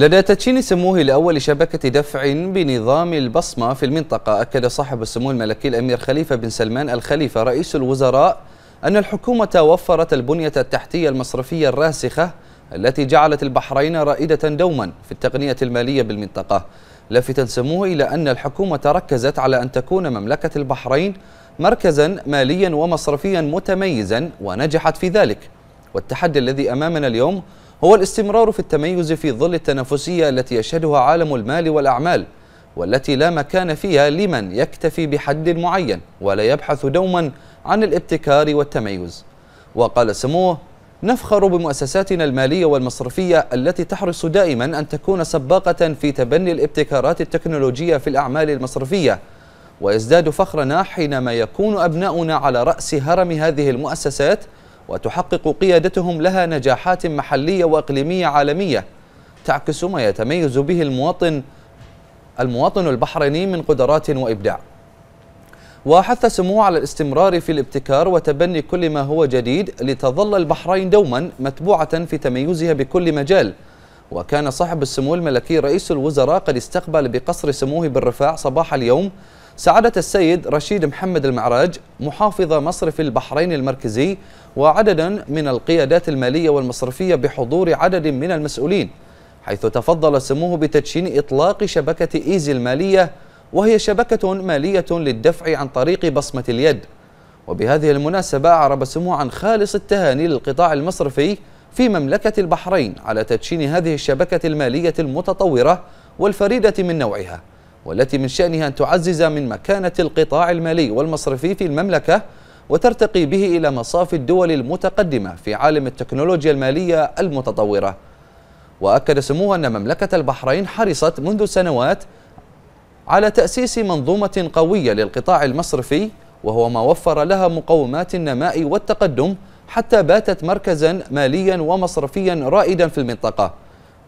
لدى تدشين سموه لأول شبكة دفع بنظام البصمة في المنطقة أكد صاحب السمو الملكي الأمير خليفة بن سلمان الخليفة رئيس الوزراء أن الحكومة وفرت البنية التحتية المصرفية الراسخة التي جعلت البحرين رائدة دوما في التقنية المالية بالمنطقة لافتا سموه إلى أن الحكومة ركزت على أن تكون مملكة البحرين مركزا ماليا ومصرفيا متميزا ونجحت في ذلك والتحدي الذي أمامنا اليوم هو الاستمرار في التميز في ظل التنافسية التي يشهدها عالم المال والأعمال والتي لا مكان فيها لمن يكتفي بحد معين ولا يبحث دوما عن الابتكار والتميز وقال سموه نفخر بمؤسساتنا المالية والمصرفية التي تحرص دائما أن تكون سباقة في تبني الابتكارات التكنولوجية في الأعمال المصرفية ويزداد فخرنا حينما يكون أبناؤنا على رأس هرم هذه المؤسسات وتحقق قيادتهم لها نجاحات محلية وإقليمية عالمية تعكس ما يتميز به المواطن المواطن البحريني من قدرات وإبداع وحث سموه على الاستمرار في الابتكار وتبني كل ما هو جديد لتظل البحرين دوما متبوعة في تميزها بكل مجال وكان صاحب السمو الملكي رئيس الوزراء قد استقبل بقصر سموه بالرفاع صباح اليوم سعادة السيد رشيد محمد المعرج محافظ مصرف البحرين المركزي وعددا من القيادات المالية والمصرفية بحضور عدد من المسؤولين حيث تفضل سموه بتدشين إطلاق شبكة إيزي المالية وهي شبكة مالية للدفع عن طريق بصمة اليد وبهذه المناسبة أعرب سموه عن خالص التهاني للقطاع المصرفي في مملكة البحرين على تدشين هذه الشبكة المالية المتطورة والفريدة من نوعها والتي من شأنها أن تعزز من مكانة القطاع المالي والمصرفي في المملكة وترتقي به إلى مصاف الدول المتقدمة في عالم التكنولوجيا المالية المتطورة وأكد سموه أن مملكة البحرين حرصت منذ سنوات على تأسيس منظومة قوية للقطاع المصرفي وهو ما وفر لها مقومات النماء والتقدم حتى باتت مركزا ماليا ومصرفيا رائدا في المنطقة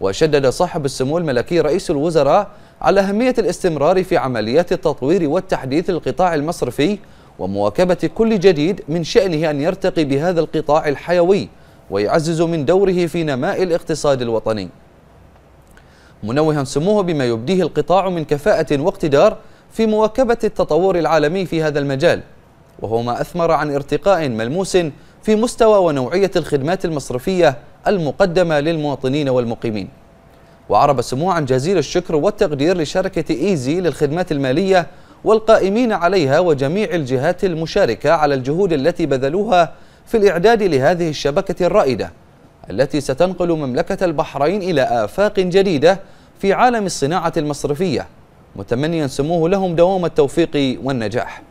وشدد صاحب السمو الملكي رئيس الوزراء على أهمية الاستمرار في عمليات التطوير والتحديث للقطاع المصرفي ومواكبة كل جديد من شأنه أن يرتقي بهذا القطاع الحيوي ويعزز من دوره في نماء الاقتصاد الوطني منوها سموه بما يبديه القطاع من كفاءة واقتدار في مواكبة التطور العالمي في هذا المجال وهو ما أثمر عن ارتقاء ملموس في مستوى ونوعية الخدمات المصرفية المقدمة للمواطنين والمقيمين وعرب سموعا عن جزيل الشكر والتقدير لشركة إيزي للخدمات المالية والقائمين عليها وجميع الجهات المشاركة على الجهود التي بذلوها في الإعداد لهذه الشبكة الرائدة التي ستنقل مملكة البحرين إلى آفاق جديدة في عالم الصناعة المصرفية متمنيا سموه لهم دوام التوفيق والنجاح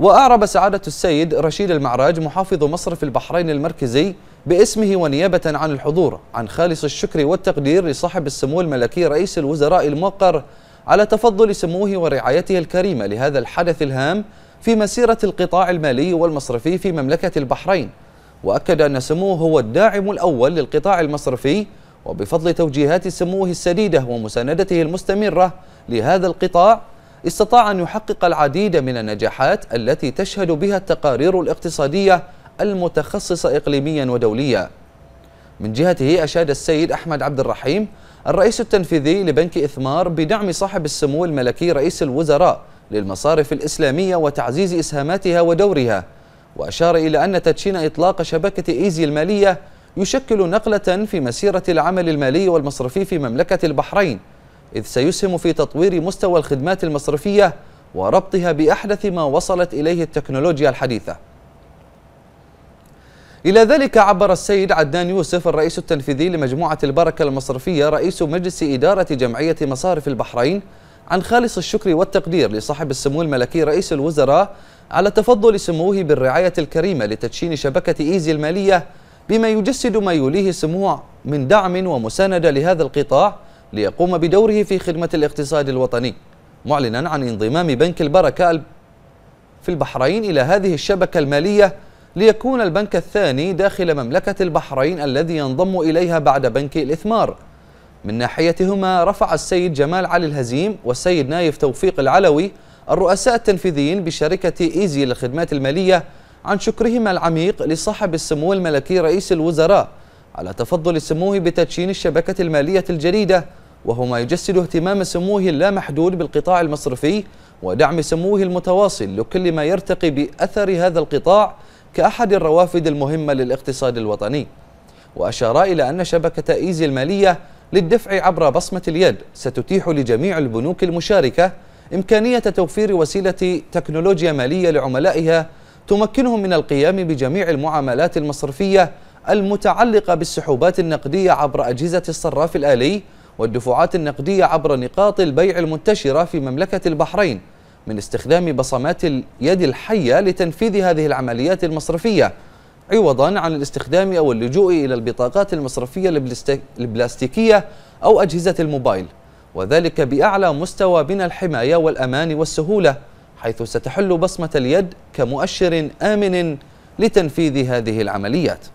وأعرب سعادة السيد رشيد المعراج محافظ مصرف البحرين المركزي باسمه ونيابة عن الحضور عن خالص الشكر والتقدير لصاحب السمو الملكي رئيس الوزراء الموقر على تفضل سموه ورعايته الكريمة لهذا الحدث الهام في مسيرة القطاع المالي والمصرفي في مملكة البحرين وأكد أن سموه هو الداعم الأول للقطاع المصرفي وبفضل توجيهات سموه السديدة ومساندته المستمرة لهذا القطاع استطاع أن يحقق العديد من النجاحات التي تشهد بها التقارير الاقتصادية المتخصصة إقليميا ودوليا من جهته أشاد السيد أحمد عبد الرحيم الرئيس التنفيذي لبنك إثمار بدعم صاحب السمو الملكي رئيس الوزراء للمصارف الإسلامية وتعزيز إسهاماتها ودورها وأشار إلى أن تدشين إطلاق شبكة إيزي المالية يشكل نقلة في مسيرة العمل المالي والمصرفي في مملكة البحرين إذ سيسهم في تطوير مستوى الخدمات المصرفية وربطها بأحدث ما وصلت إليه التكنولوجيا الحديثة إلى ذلك عبر السيد عدنان يوسف الرئيس التنفيذي لمجموعة البركة المصرفية رئيس مجلس إدارة جمعية مصارف البحرين عن خالص الشكر والتقدير لصاحب السمو الملكي رئيس الوزراء على تفضل سموه بالرعاية الكريمة لتدشين شبكة إيزي المالية بما يجسد ما يوليه سموه من دعم ومساندة لهذا القطاع ليقوم بدوره في خدمة الاقتصاد الوطني معلنا عن انضمام بنك البركة في البحرين إلى هذه الشبكة المالية ليكون البنك الثاني داخل مملكة البحرين الذي ينضم إليها بعد بنك الإثمار من ناحيتهما رفع السيد جمال علي الهزيم والسيد نايف توفيق العلوي الرؤساء التنفيذيين بشركة إيزي للخدمات المالية عن شكرهما العميق لصاحب السمو الملكي رئيس الوزراء على تفضل سموه بتدشين الشبكة المالية الجديدة وهو ما يجسد اهتمام سموه اللامحدود بالقطاع المصرفي ودعم سموه المتواصل لكل ما يرتقي بأثر هذا القطاع كأحد الروافد المهمة للاقتصاد الوطني وأشار إلى أن شبكة إيزي المالية للدفع عبر بصمة اليد ستتيح لجميع البنوك المشاركة إمكانية توفير وسيلة تكنولوجيا مالية لعملائها تمكنهم من القيام بجميع المعاملات المصرفية المتعلقة بالسحوبات النقدية عبر أجهزة الصراف الآلي والدفعات النقدية عبر نقاط البيع المنتشرة في مملكة البحرين من استخدام بصمات اليد الحية لتنفيذ هذه العمليات المصرفية عوضا عن الاستخدام أو اللجوء إلى البطاقات المصرفية البلاستيكية أو أجهزة الموبايل وذلك بأعلى مستوى من الحماية والأمان والسهولة حيث ستحل بصمة اليد كمؤشر آمن لتنفيذ هذه العمليات